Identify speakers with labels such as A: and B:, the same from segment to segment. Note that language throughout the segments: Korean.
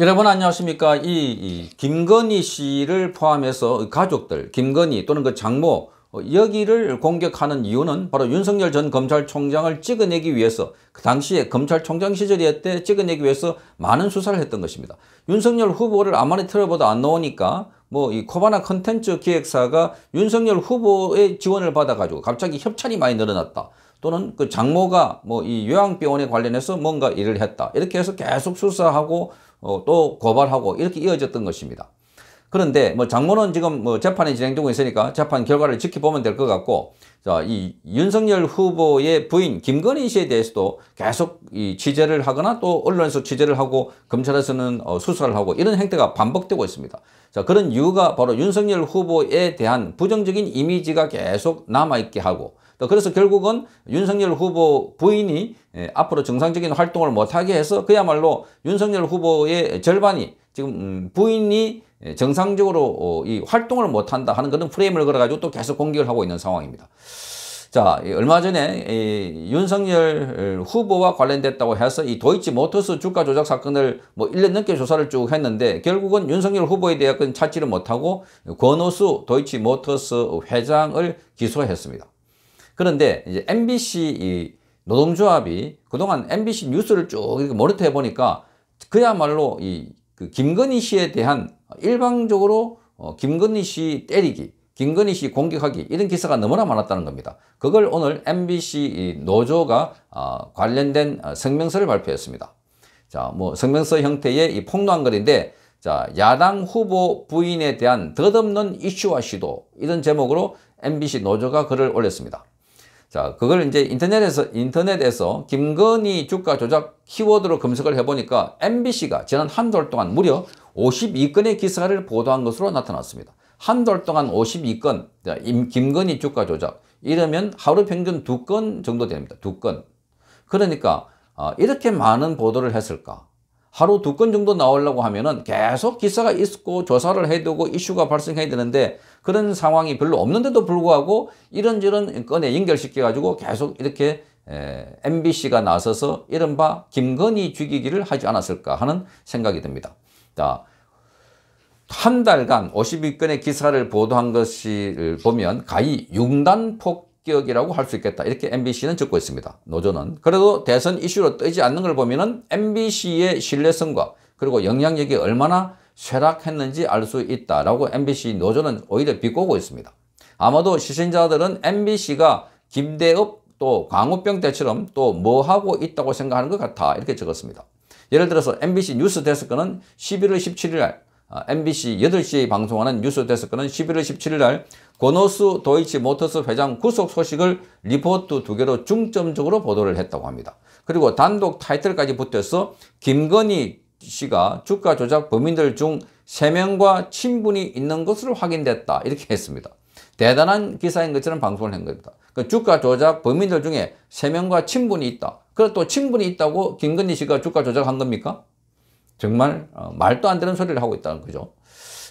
A: 여러분 안녕하십니까 이, 이 김건희 씨를 포함해서 그 가족들 김건희 또는 그 장모 어, 여기를 공격하는 이유는 바로 윤석열 전 검찰총장을 찍어내기 위해서 그 당시에 검찰총장 시절이었대 찍어내기 위해서 많은 수사를 했던 것입니다. 윤석열 후보를 아무리 틀어보다 안 나오니까 뭐 이 코바나 컨텐츠 기획사가 윤석열 후보의 지원을 받아가지고 갑자기 협찬이 많이 늘어났다. 또는 그 장모가 뭐 이 요양병원에 관련해서 뭔가 일을 했다. 이렇게 해서 계속 수사하고 어, 또 고발하고 이렇게 이어졌던 것입니다. 그런데 뭐 장모는 지금 뭐 재판이 진행되고 있으니까 재판 결과를 지켜보면 될 것 같고 자, 이 윤석열 후보의 부인 김건희 씨에 대해서도 계속 이 취재를 하거나 또 언론에서 취재를 하고 검찰에서는 어, 수사를 하고 이런 행태가 반복되고 있습니다. 자, 그런 이유가 바로 윤석열 후보에 대한 부정적인 이미지가 계속 남아있게 하고 그래서 결국은 윤석열 후보 부인이 예, 앞으로 정상적인 활동을 못하게 해서 그야말로 윤석열 후보의 절반이 지금 음, 부인이 예, 정상적으로 어, 이 활동을 못한다 하는 그런 프레임을 걸어가지고 또 계속 공격을 하고 있는 상황입니다. 자, 얼마 전에 이 윤석열 후보와 관련됐다고 해서 이 도이치 모터스 주가 조작 사건을 뭐 1년 넘게 조사를 쭉 했는데 결국은 윤석열 후보에 대한 찾지를 못하고 권오수 도이치 모터스 회장을 기소했습니다. 그런데 이제 MBC 이 노동조합이 그동안 MBC 뉴스를 쭉모리태해 보니까 그야말로 이그 김건희 씨에 대한 일방적으로 어 김건희 씨 때리기, 김건희 씨 공격하기 이런 기사가 너무나 많았다는 겁니다. 그걸 오늘 MBC 노조가 어 관련된 아, 성명서를 발표했습니다. 자, 뭐 성명서 형태의 이 폭로한 글인데 자, 야당 후보 부인에 대한 덧없는 이슈와 시도 이런 제목으로 MBC 노조가 글을 올렸습니다. 자, 그걸 이제 인터넷에서, 인터넷에서 김건희 주가 조작 키워드로 검색을 해보니까 MBC가 지난 한 달 동안 무려 52건의 기사를 보도한 것으로 나타났습니다. 한 달 동안 52건, 김건희 주가 조작. 이러면 하루 평균 두 건 정도 됩니다. 두 건. 그러니까, 아, 이렇게 많은 보도를 했을까? 하루 두 건 정도 나오려고 하면은 계속 기사가 있고 조사를 해두고 이슈가 발생해야 되는데 그런 상황이 별로 없는데도 불구하고 이런저런 건에 연결시켜가지고 계속 이렇게 MBC가 나서서 이른바 김건희 죽이기를 하지 않았을까 하는 생각이 듭니다. 자, 한 달간 52건의 기사를 보도한 것을 보면 가히 6단 폭격이라고 할 수 있겠다. 이렇게 MBC는 적고 있습니다. 노조는. 그래도 대선 이슈로 뜨지 않는 걸 보면 은 MBC의 신뢰성과 그리고 영향력이 얼마나 쇠락했는지 알 수 있다라고 MBC 노조는 오히려 비꼬고 있습니다. 아마도 시신자들은 MBC가 김대엽 또 광우병 때처럼 또 뭐 하고 있다고 생각하는 것 같아 이렇게 적었습니다. 예를 들어서 MBC 뉴스 데스크는 11월 17일 날 MBC 아, 8시에 방송하는 뉴스 데스크는 11월 17일 날 권호수 도이치 모터스 회장 구속 소식을 리포트 두 개로 중점적으로 보도를 했다고 합니다. 그리고 단독 타이틀까지 붙여서 김건희 씨가 주가 조작 범인들 중 3명과 친분이 있는 것으로 확인됐다. 이렇게 했습니다. 대단한 기사인 것처럼 방송을 한 겁니다. 그 주가 조작 범인들 중에 3명과 친분이 있다. 그리고 또 친분이 있다고 김건희 씨가 주가 조작한 겁니까? 정말 어, 말도 안 되는 소리를 하고 있다는 거죠.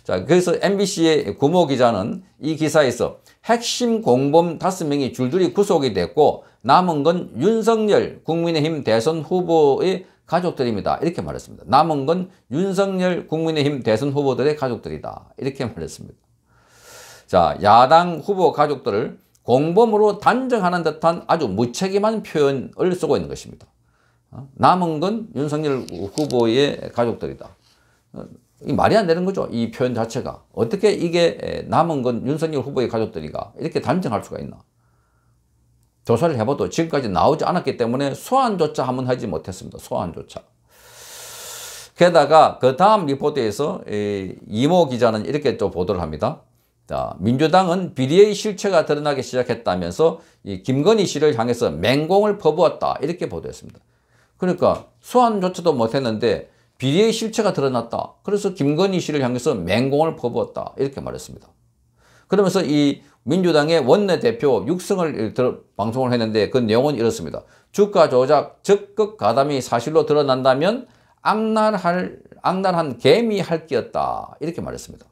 A: 자, 그래서 MBC의 구모 기자는 이 기사에서 핵심 공범 5명이 줄줄이 구속이 됐고 남은 건 윤석열 국민의힘 대선 후보의 가족들입니다. 이렇게 말했습니다. 남은 건 윤석열 국민의힘 대선 후보들의 가족들이다. 이렇게 말했습니다. 자, 야당 후보 가족들을 공범으로 단정하는 듯한 아주 무책임한 표현을 쓰고 있는 것입니다. 어? 남은 건 윤석열 후보의 가족들이다. 어, 이 말이 안 되는 거죠. 이 표현 자체가. 어떻게 이게 남은 건 윤석열 후보의 가족들이가 이렇게 단정할 수가 있나. 조사를 해봐도 지금까지 나오지 않았기 때문에 소환조차 한 번 하지 못했습니다. 소환조차. 게다가 그 다음 리포트에서 이모 기자는 이렇게 또 보도를 합니다. 자, 민주당은 비리의 실체가 드러나기 시작했다면서 이 김건희 씨를 향해서 맹공을 퍼부었다 이렇게 보도했습니다. 그러니까 소환조차도 못했는데 비리의 실체가 드러났다. 그래서 김건희 씨를 향해서 맹공을 퍼부었다 이렇게 말했습니다. 그러면서 이 민주당의 원내대표 육성을 방송을 했는데 그 내용은 이렇습니다. 주가 조작 적극 가담이 사실로 드러난다면 악랄할, 악랄한 개미 할기였다 이렇게 말했습니다.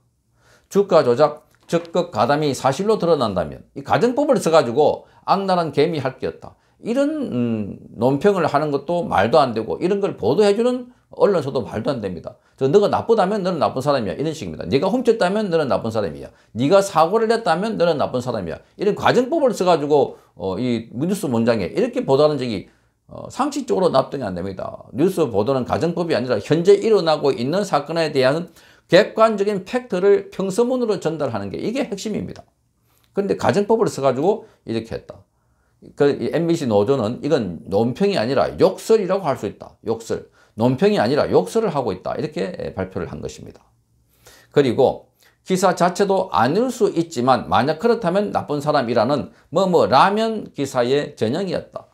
A: 주가 조작 적극 가담이 사실로 드러난다면 이 가정법을 써가지고 악랄한 개미 할기였다. 이런 음, 논평을 하는 것도 말도 안 되고 이런 걸 보도해주는 언론에서도 말도 안 됩니다. 저 너가 나쁘다면 너는 나쁜 사람이야. 이런 식입니다. 네가 훔쳤다면 너는 나쁜 사람이야. 네가 사고를 냈다면 너는 나쁜 사람이야. 이런 과정법을 써가지고 어, 이 뉴스 문장에 이렇게 보도하는 적이 어, 상식적으로 납득이 안 됩니다. 뉴스 보도는 가정법이 아니라 현재 일어나고 있는 사건에 대한 객관적인 팩트를 평서문으로 전달하는 게 이게 핵심입니다. 그런데 가정법을 써가지고 이렇게 했다. 그 MBC 노조는 이건 논평이 아니라 욕설이라고 할 수 있다. 욕설. 논평이 아니라 욕설을 하고 있다 이렇게 발표를 한 것입니다. 그리고 기사 자체도 아닐 수 있지만 만약 그렇다면 나쁜 사람이라는 뭐뭐 뭐 라면 기사의 전형이었다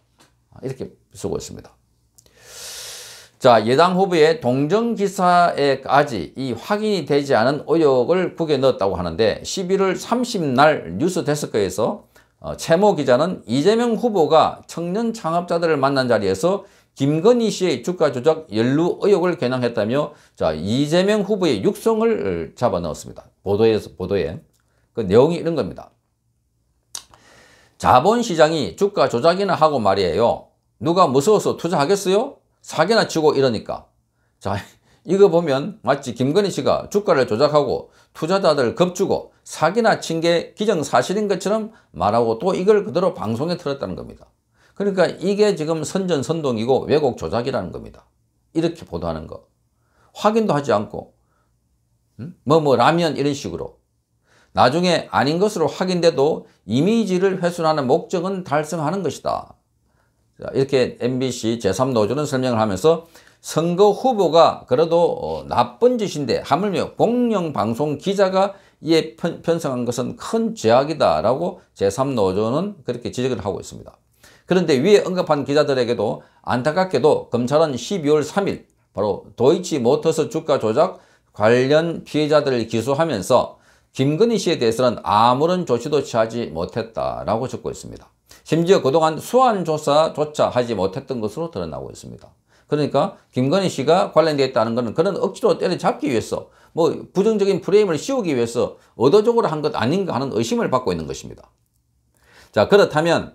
A: 이렇게 쓰고 있습니다. 자 예당 후보의 동정 기사에까지 이 확인이 되지 않은 의혹을 북에 넣었다고 하는데 11월 30날 뉴스 데스크에서 채모 어, 기자는 이재명 후보가 청년 창업자들을 만난 자리에서 김건희 씨의 주가 조작 연루 의혹을 겨냥했다며 자 이재명 후보의 육성을 잡아 넣었습니다. 보도에서 보도에 그 내용이 이런 겁니다. 자본시장이 주가 조작이나 하고 말이에요. 누가 무서워서 투자하겠어요? 사기나 치고 이러니까. 자 이거 보면 마치 김건희 씨가 주가를 조작하고 투자자들 겁주고 사기나 친 게 기정사실인 것처럼 말하고 또 이걸 그대로 방송에 틀었다는 겁니다. 그러니까 이게 지금 선전선동이고 왜곡 조작이라는 겁니다. 이렇게 보도하는 거. 확인도 하지 않고 뭐뭐 음? 뭐 라면 이런 식으로 나중에 아닌 것으로 확인돼도 이미지를 훼손하는 목적은 달성하는 것이다. 이렇게 MBC 제3노조는 설명을 하면서 선거 후보가 그래도 어, 나쁜 짓인데 하물며 공영방송 기자가 이에 편성한 것은 큰 죄악이다라고 제3노조는 그렇게 지적을 하고 있습니다. 그런데 위에 언급한 기자들에게도 안타깝게도 검찰은 12월 3일 바로 도이치모터스 주가 조작 관련 피해자들을 기소하면서 김건희 씨에 대해서는 아무런 조치도 취하지 못했다라고 적고 있습니다. 심지어 그동안 수환조사조차 하지 못했던 것으로 드러나고 있습니다. 그러니까 김건희 씨가 관련되어 있다는 것은 그런 억지로 때려잡기 위해서 뭐 부정적인 프레임을 씌우기 위해서 의도적으로 한 것 아닌가 하는 의심을 받고 있는 것입니다. 자 그렇다면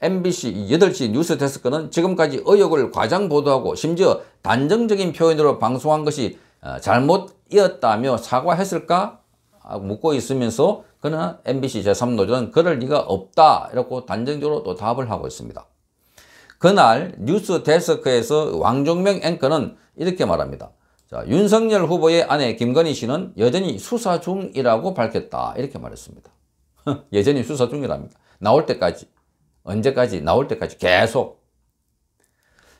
A: MBC 8시 뉴스 데스크는 지금까지 의혹을 과장 보도하고 심지어 단정적인 표현으로 방송한 것이 어, 잘못이었다며 사과했을까 묻고 있으면서 그는 MBC 제3노조는 그럴 리가 없다 이렇게 단정적으로 또 답을 하고 있습니다. 그날 뉴스 데스크에서 왕종명 앵커는 이렇게 말합니다. 자, 윤석열 후보의 아내 김건희 씨는 여전히 수사 중이라고 밝혔다 이렇게 말했습니다. 여전히 수사 중이랍니다. 나올 때까지. 언제까지? 나올 때까지 계속.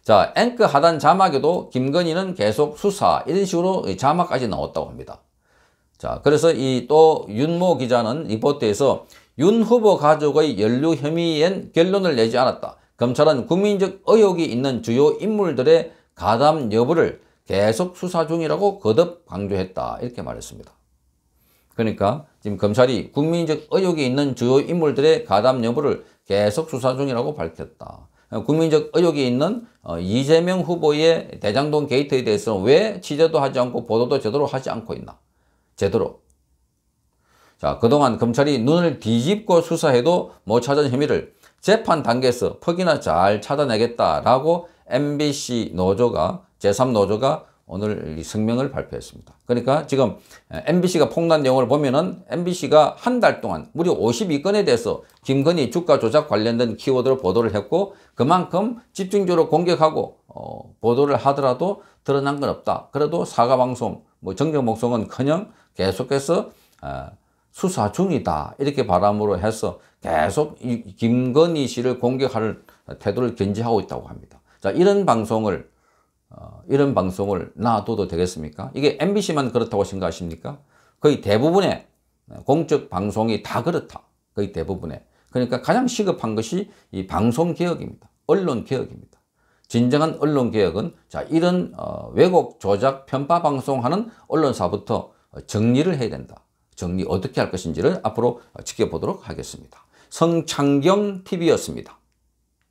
A: 자, 앵크 하단 자막에도 김건희는 계속 수사 이런 식으로 자막까지 나왔다고 합니다. 자, 그래서 이 또 윤모 기자는 리포트에서 윤 후보 가족의 연루 혐의엔 결론을 내지 않았다. 검찰은 국민적 의혹이 있는 주요 인물들의 가담 여부를 계속 수사 중이라고 거듭 강조했다. 이렇게 말했습니다. 그러니까 지금 검찰이 국민적 의혹이 있는 주요 인물들의 가담 여부를 계속 수사 중이라고 밝혔다. 국민적 의혹이 있는 어, 이재명 후보의 대장동 게이트에 대해서는 왜 취재도 하지 않고 보도도 제대로 하지 않고 있나? 제대로. 자, 그동안 검찰이 눈을 뒤집고 수사해도 못 찾은 혐의를 재판 단계에서 퍽이나 잘 찾아내겠다라고 MBC 노조가, 제3노조가 오늘 이 성명을 발표했습니다. 그러니까 지금 MBC가 폭난 내용을 보면은 MBC가 한 달 동안 무려 52건에 대해서 김건희 주가 조작 관련된 키워드로 보도를 했고 그만큼 집중적으로 공격하고 어, 보도를 하더라도 드러난 건 없다. 그래도 사과 방송, 뭐 정정 목성은커녕 계속해서 어, 수사 중이다 이렇게 바람으로 해서 계속 이 김건희 씨를 공격하 태도를 견지하고 있다고 합니다. 자 이런 방송을 어, 이런 방송을 놔둬도 되겠습니까? 이게 MBC만 그렇다고 생각하십니까? 거의 대부분의 공적 방송이 다 그렇다. 거의 대부분의. 그러니까 가장 시급한 것이 이 방송 개혁입니다. 언론 개혁입니다. 진정한 언론 개혁은 자 이런 어, 왜곡, 조작, 편파 방송하는 언론사부터 정리를 해야 된다. 정리 어떻게 할 것인지를 앞으로 지켜보도록 하겠습니다. 성창경 TV였습니다.